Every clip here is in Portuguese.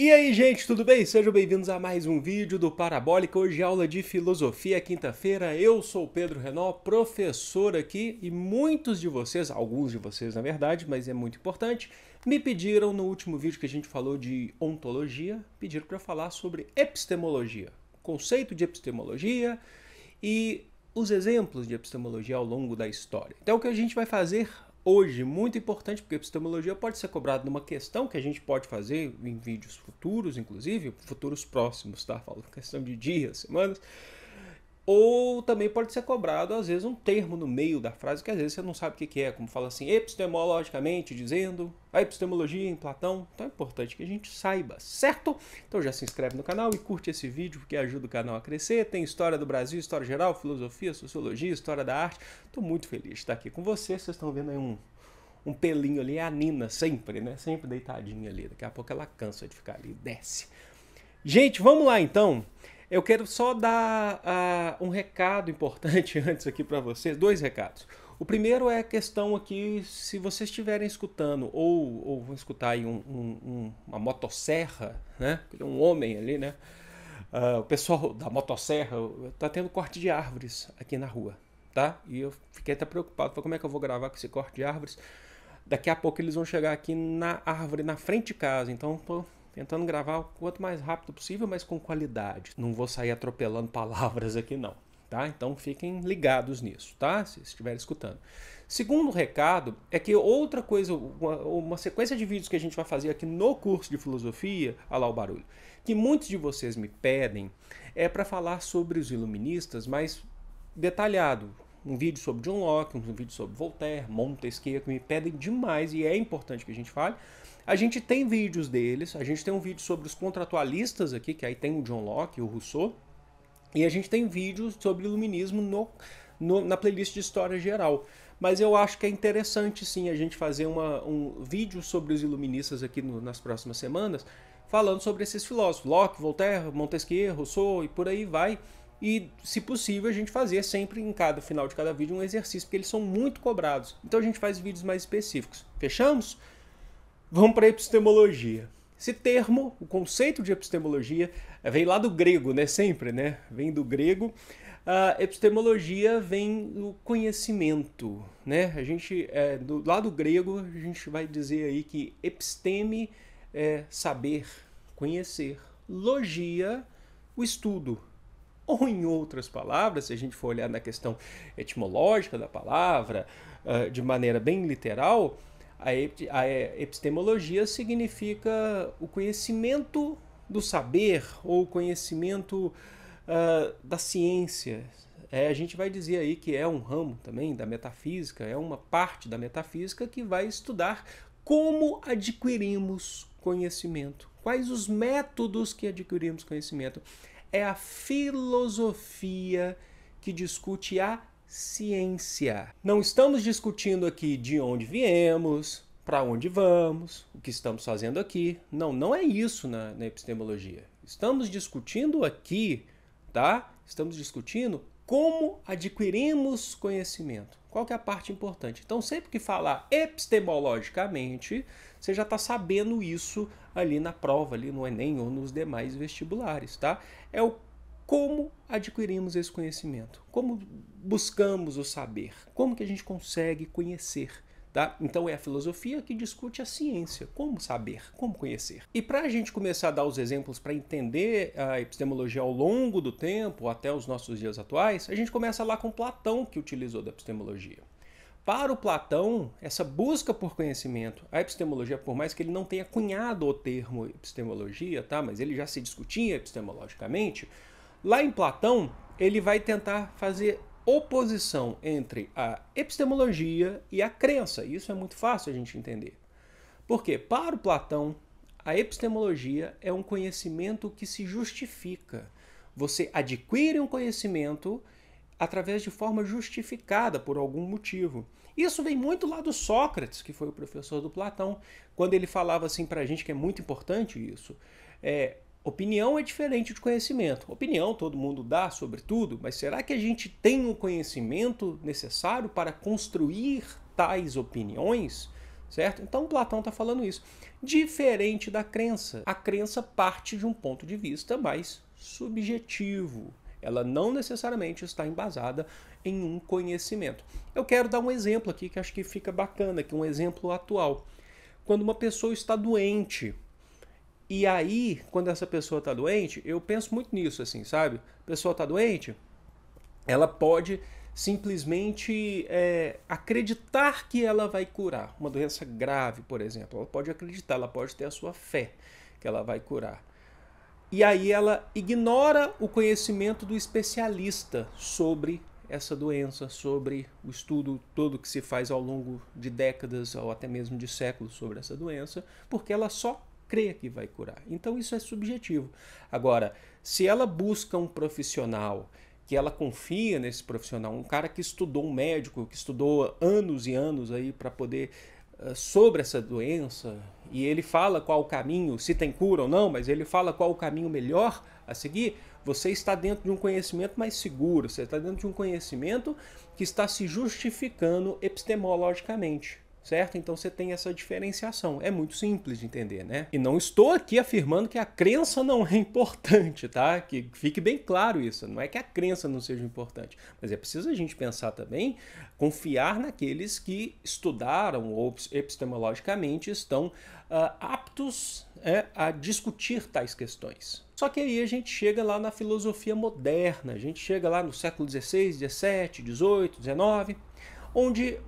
E aí, gente, tudo bem? Sejam bem-vindos a mais um vídeo do Parabólica. Hoje é aula de filosofia, quinta-feira. Eu sou Pedro Renal, professor aqui, e muitos de vocês, alguns de vocês na verdade, mas é muito importante, me pediram no último vídeo que a gente falou de ontologia, pediram para falar sobre epistemologia, conceito de epistemologia e os exemplos de epistemologia ao longo da história. Então, o que a gente vai fazer hoje, muito importante, porque epistemologia pode ser cobrada numa questão que a gente pode fazer em vídeos futuros, inclusive, futuros próximos, tá? Falo questão de dias, semanas. Ou também pode ser cobrado, às vezes, um termo no meio da frase que às vezes você não sabe o que é, como fala assim, epistemologicamente dizendo, a epistemologia em Platão. Então é importante que a gente saiba, certo? Então já se inscreve no canal e curte esse vídeo, porque ajuda o canal a crescer. Tem história do Brasil, história geral, filosofia, sociologia, história da arte. Estou muito feliz de estar aqui com vocês. Vocês estão vendo aí um, um pelinho ali, é a Nina, sempre, né? Sempre deitadinha ali. Daqui a pouco ela cansa de ficar ali, desce. Gente, vamos lá então. Eu quero só dar uh, um recado importante antes aqui para vocês, dois recados. O primeiro é a questão aqui, se vocês estiverem escutando ou, ou vão escutar aí um, um, uma motosserra, né? Um homem ali, né? Uh, o pessoal da motosserra está tendo corte de árvores aqui na rua, tá? E eu fiquei até preocupado, falei, como é que eu vou gravar com esse corte de árvores? Daqui a pouco eles vão chegar aqui na árvore, na frente de casa, então tentando gravar o quanto mais rápido possível, mas com qualidade. Não vou sair atropelando palavras aqui não, tá? Então fiquem ligados nisso, tá? Se estiver escutando. Segundo recado é que outra coisa, uma, uma, sequência de vídeos que a gente vai fazer aqui no curso de filosofia, olha lá o barulho, que muitos de vocês me pedem é para falar sobre os iluministas, mas detalhado, um vídeo sobre John Locke, um vídeo sobre Voltaire, Montesquieu, que me pedem demais e é importante que a gente fale. A gente tem vídeos deles, a gente tem um vídeo sobre os contratualistas aqui, que aí tem o John Locke, o Rousseau, e a gente tem vídeos sobre iluminismo no, no, na playlist de História Geral. Mas eu acho que é interessante sim a gente fazer uma, um vídeo sobre os iluministas aqui no, nas próximas semanas, falando sobre esses filósofos, Locke, Voltaire, Montesquieu, Rousseau e por aí vai, e, se possível, a gente fazer sempre em cada final de cada vídeo um exercício, porque eles são muito cobrados. Então a gente faz vídeos mais específicos. Fechamos? Vamos para a epistemologia. Esse termo, o conceito de epistemologia, vem lá do grego, né? Sempre, né? Vem do grego. A epistemologia vem do conhecimento, né? A gente, é, do lado grego, a gente vai dizer aí que episteme é saber, conhecer. Logia, o estudo, ou, em outras palavras, se a gente for olhar na questão etimológica da palavra, ah, de maneira bem literal, a epistemologia significa o conhecimento do saber ou o conhecimento uh, da ciência. É, a gente vai dizer aí que é um ramo também da metafísica, é uma parte da metafísica que vai estudar como adquirimos conhecimento, quais os métodos que adquirimos conhecimento é a filosofia que discute a ciência. Não estamos discutindo aqui de onde viemos, para onde vamos, o que estamos fazendo aqui. Não, não é isso na, na epistemologia. Estamos discutindo aqui, tá? Estamos discutindo como adquirimos conhecimento. Qual que é a parte importante? Então, sempre que falar epistemologicamente, você já está sabendo isso ali na prova, ali no Enem ou nos demais vestibulares, tá? É o como adquirimos esse conhecimento, como buscamos o saber, como que a gente consegue conhecer. Tá? Então é a filosofia que discute a ciência, como saber, como conhecer. E para a gente começar a dar os exemplos para entender a epistemologia ao longo do tempo, até os nossos dias atuais, a gente começa lá com Platão, que utilizou da epistemologia. Para o Platão, essa busca por conhecimento, a epistemologia, por mais que ele não tenha cunhado o termo epistemologia, tá? mas ele já se discutia epistemologicamente, lá em Platão, ele vai tentar fazer oposição entre a epistemologia e a crença. Isso é muito fácil a gente entender. Porque, para o Platão, a epistemologia é um conhecimento que se justifica. Você adquire um conhecimento através de forma justificada por algum motivo. Isso vem muito lá do Sócrates, que foi o professor do Platão, quando ele falava assim para a gente que é muito importante isso. É, Opinião é diferente de conhecimento. Opinião todo mundo dá sobre tudo, mas será que a gente tem o conhecimento necessário para construir tais opiniões? Certo? Então Platão está falando isso. Diferente da crença. A crença parte de um ponto de vista mais subjetivo. Ela não necessariamente está embasada em um conhecimento. Eu quero dar um exemplo aqui que acho que fica bacana, que é um exemplo atual. Quando uma pessoa está doente, e aí, quando essa pessoa está doente, eu penso muito nisso, assim, sabe? A pessoa está doente, ela pode simplesmente é, acreditar que ela vai curar. Uma doença grave, por exemplo, ela pode acreditar, ela pode ter a sua fé que ela vai curar. E aí ela ignora o conhecimento do especialista sobre essa doença, sobre o estudo todo que se faz ao longo de décadas ou até mesmo de séculos sobre essa doença, porque ela só crê que vai curar. Então isso é subjetivo. Agora, se ela busca um profissional que ela confia nesse profissional, um cara que estudou, um médico que estudou anos e anos aí para poder eh, sobre essa doença e ele fala qual o caminho, se tem cura ou não, mas ele fala qual o caminho melhor a seguir, você está dentro de um conhecimento mais seguro, você está dentro de um conhecimento que está se justificando epistemologicamente certo? Então você tem essa diferenciação. É muito simples de entender, né? E não estou aqui afirmando que a crença não é importante, tá? Que fique bem claro isso. Não é que a crença não seja importante, mas é preciso a gente pensar também, confiar naqueles que estudaram ou epistemologicamente estão uh, aptos é, a discutir tais questões. Só que aí a gente chega lá na filosofia moderna, a gente chega lá no século XVI, XVII, XVIII, XIX, onde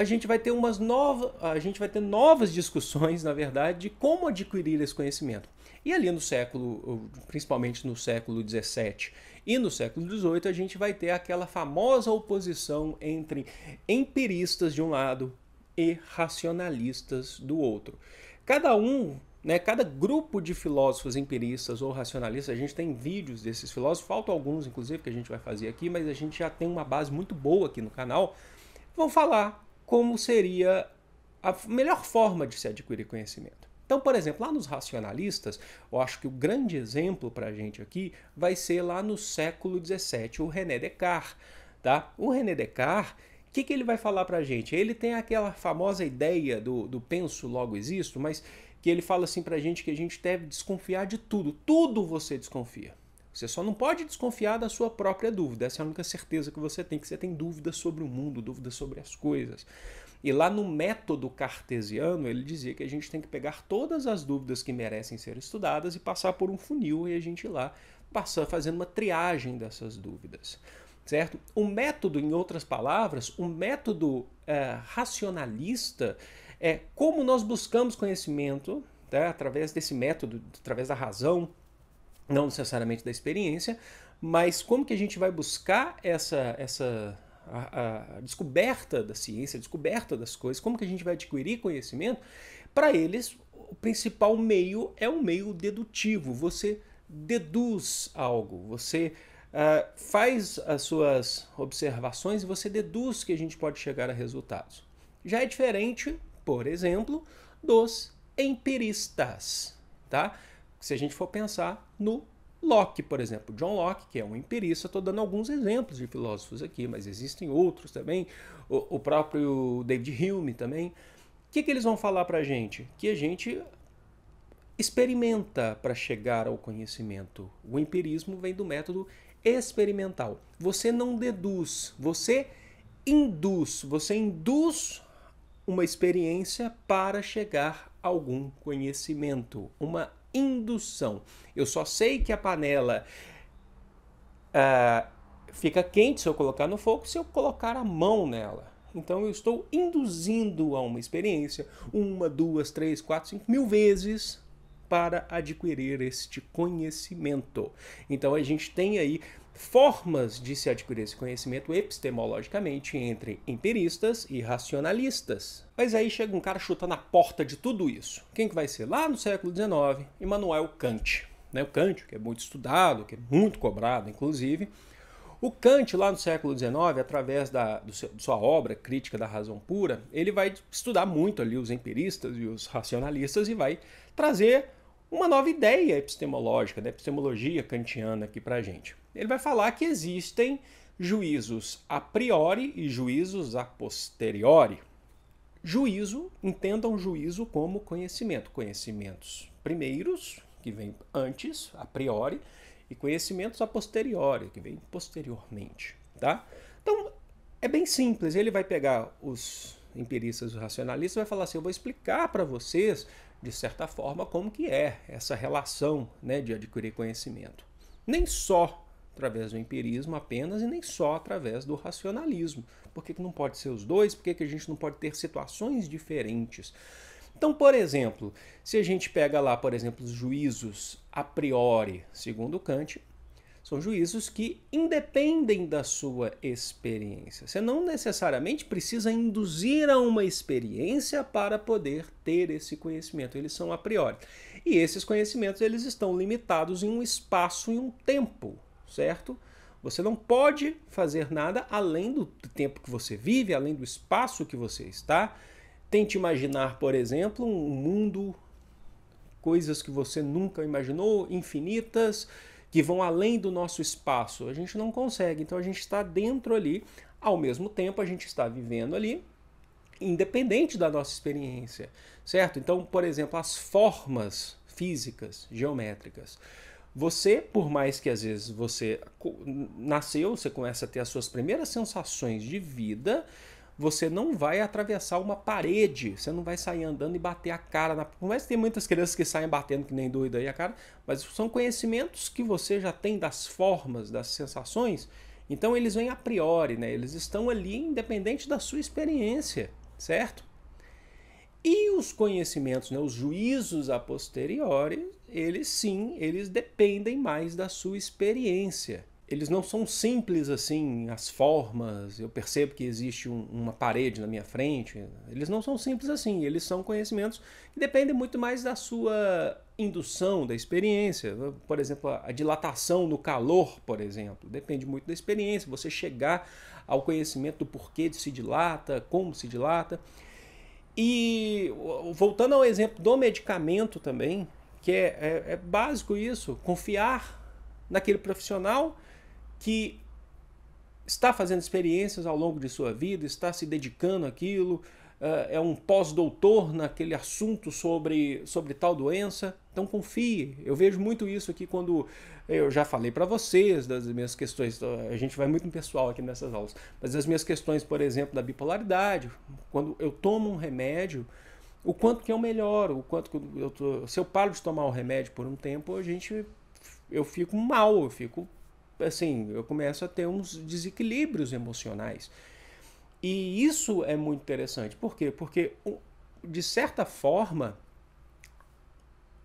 a gente vai ter umas novas, a gente vai ter novas discussões, na verdade, de como adquirir esse conhecimento. E ali no século, principalmente no século XVII e no século XVIII, a gente vai ter aquela famosa oposição entre empiristas de um lado e racionalistas do outro. Cada um né, cada grupo de filósofos empiristas ou racionalistas, a gente tem vídeos desses filósofos, faltam alguns, inclusive, que a gente vai fazer aqui, mas a gente já tem uma base muito boa aqui no canal, vão falar como seria a melhor forma de se adquirir conhecimento. Então, por exemplo, lá nos racionalistas, eu acho que o grande exemplo para a gente aqui vai ser lá no século XVII, o René Descartes. Tá? O René Descartes, o que, que, ele vai falar para a gente? Ele tem aquela famosa ideia do, do penso, logo existo, mas que ele fala assim para a gente que a gente deve desconfiar de tudo. Tudo você desconfia. Você só não pode desconfiar da sua própria dúvida. Essa é a única certeza que você tem, que você tem dúvidas sobre o mundo, dúvidas sobre as coisas. E lá no método cartesiano, ele dizia que a gente tem que pegar todas as dúvidas que merecem ser estudadas e passar por um funil e a gente ir lá passar, fazendo uma triagem dessas dúvidas. Certo? O método, em outras palavras, o método é, racionalista é como nós buscamos conhecimento, tá? através desse método, através da razão, não necessariamente da experiência, mas como que a gente vai buscar essa, essa a, a descoberta da ciência, a descoberta das coisas, como que a gente vai adquirir conhecimento? Para eles, o principal meio é um meio dedutivo. Você deduz algo, você uh, faz as suas observações e você deduz que a gente pode chegar a resultados. Já é diferente, por exemplo, dos empiristas, tá? se a gente for pensar no Locke, por exemplo, John Locke, que é um empirista, estou dando alguns exemplos de filósofos aqui, mas existem outros também, o, o próprio David Hume também. O que, que eles vão falar para a gente? Que a gente experimenta para chegar ao conhecimento. O empirismo vem do método experimental. Você não deduz, você induz, você induz uma experiência para chegar a algum conhecimento, uma indução. Eu só sei que a panela uh, fica quente se eu colocar no fogo se eu colocar a mão nela. Então eu estou induzindo a uma experiência uma, duas, três, quatro, cinco mil vezes para adquirir este conhecimento. Então a gente tem aí formas de se adquirir esse conhecimento epistemologicamente entre empiristas e racionalistas. Mas aí chega um cara chutando a porta de tudo isso. Quem que vai ser? Lá no século XIX, Immanuel Kant. Né? O Kant, que é muito estudado, que é muito cobrado, inclusive. O Kant, lá no século XIX, através da seu, sua obra Crítica da Razão Pura, ele vai estudar muito ali os empiristas e os racionalistas e vai trazer uma nova ideia epistemológica, da epistemologia kantiana aqui para a gente. Ele vai falar que existem juízos a priori e juízos a posteriori. Juízo, entendam juízo como conhecimento. Conhecimentos primeiros, que vêm antes, a priori, e conhecimentos a posteriori, que vêm posteriormente. Tá? Então, é bem simples. Ele vai pegar os empiristas e racionalistas, vai falar assim: eu vou explicar para vocês, de certa forma, como que é essa relação né, de adquirir conhecimento. Nem só através do empirismo apenas e nem só através do racionalismo. Por que, que não pode ser os dois? Por que, que a gente não pode ter situações diferentes? Então, por exemplo, se a gente pega lá, por exemplo, os juízos a priori, segundo Kant, são juízos que independem da sua experiência. Você não necessariamente precisa induzir a uma experiência para poder ter esse conhecimento. Eles são a priori. E esses conhecimentos eles estão limitados em um espaço e um tempo, certo? Você não pode fazer nada além do tempo que você vive, além do espaço que você está. Tente imaginar, por exemplo, um mundo, coisas que você nunca imaginou, infinitas que vão além do nosso espaço. A gente não consegue, então a gente está dentro ali, ao mesmo tempo a gente está vivendo ali, independente da nossa experiência, certo? Então, por exemplo, as formas físicas, geométricas. Você, por mais que às vezes você nasceu, você começa a ter as suas primeiras sensações de vida, você não vai atravessar uma parede, você não vai sair andando e bater a cara na. Não vai tem muitas crianças que saem batendo que nem doida aí a cara, mas são conhecimentos que você já tem das formas, das sensações, então eles vêm a priori, né? Eles estão ali independente da sua experiência, certo? E os conhecimentos, né, os juízos a posteriori, eles sim, eles dependem mais da sua experiência eles não são simples assim, as formas. Eu percebo que existe um, uma parede na minha frente. Eles não são simples assim. Eles são conhecimentos que dependem muito mais da sua indução, da experiência. Por exemplo, a dilatação no calor, por exemplo, depende muito da experiência. Você chegar ao conhecimento do porquê de se dilata, como se dilata. E voltando ao exemplo do medicamento também, que é, é, é básico isso, confiar naquele profissional que está fazendo experiências ao longo de sua vida, está se dedicando àquilo, eh, é um pós-doutor naquele assunto sobre, sobre tal doença. Então confie. Eu vejo muito isso aqui quando eu já falei para vocês das minhas questões. Então, a gente vai muito no pessoal aqui nessas aulas, mas as minhas questões, por exemplo, da bipolaridade, quando eu tomo um remédio, o quanto que eu melhoro, o quanto que eu tô, se eu paro de tomar o remédio por um tempo, a gente eu fico mal, eu fico assim, eu começo a ter uns desequilíbrios emocionais. E isso é muito interessante. Por quê? Porque, de certa forma,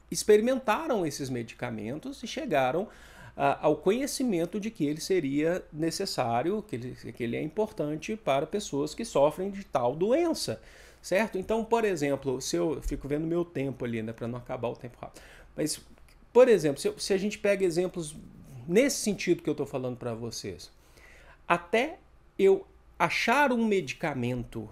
experimentaram esses medicamentos e chegaram ao conhecimento de que ele seria necessário, que ele, que ele é importante para pessoas que sofrem de tal doença, certo? Então, por exemplo, se eu fico vendo meu tempo ali, né, para não acabar o tempo rápido, mas, por exemplo, se, se a gente pega exemplos nesse sentido que eu estou falando para vocês. Até eu achar um medicamento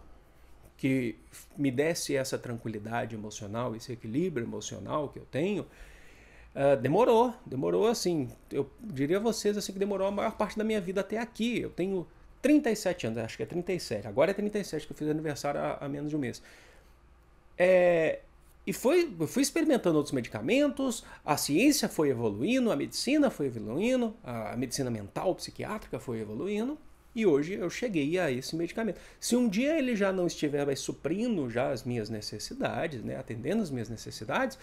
que me desse essa tranquilidade emocional, esse equilíbrio emocional que eu tenho, uh, demorou, demorou assim. Eu diria a vocês assim que demorou a maior parte da minha vida até aqui. Eu tenho 37 anos, acho que é 37. Agora é 37 que eu fiz aniversário há, há menos de um mês. É, e foi, fui experimentando outros medicamentos, a ciência foi evoluindo, a medicina foi evoluindo, a medicina mental, psiquiátrica foi evoluindo, e hoje eu cheguei a esse medicamento. Se um dia ele já não estiver mais suprindo já as minhas necessidades, né, atendendo as minhas necessidades,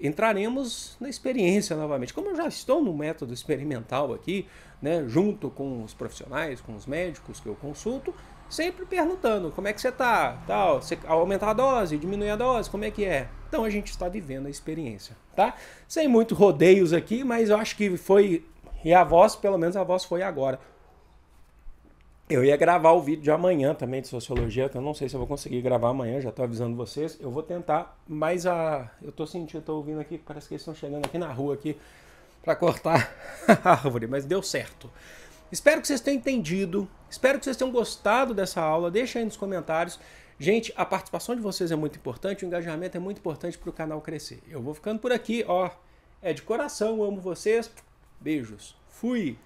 entraremos na experiência novamente. Como eu já estou no método experimental aqui, né, junto com os profissionais, com os médicos que eu consulto, sempre perguntando como é que você tá, tal, você aumentar a dose, diminuir a dose, como é que é? Então a gente está vivendo a experiência, tá? Sem muitos rodeios aqui, mas eu acho que foi e a voz, pelo menos a voz foi agora. Eu ia gravar o vídeo de amanhã também de sociologia, que eu não sei se eu vou conseguir gravar amanhã, já tô avisando vocês. Eu vou tentar, mas a eu tô sentindo, tô ouvindo aqui, parece que eles estão chegando aqui na rua aqui para cortar a árvore, mas deu certo. Espero que vocês tenham entendido, espero que vocês tenham gostado dessa aula. Deixa aí nos comentários. Gente, a participação de vocês é muito importante, o engajamento é muito importante para o canal crescer. Eu vou ficando por aqui, ó. É de coração, amo vocês. Beijos. Fui!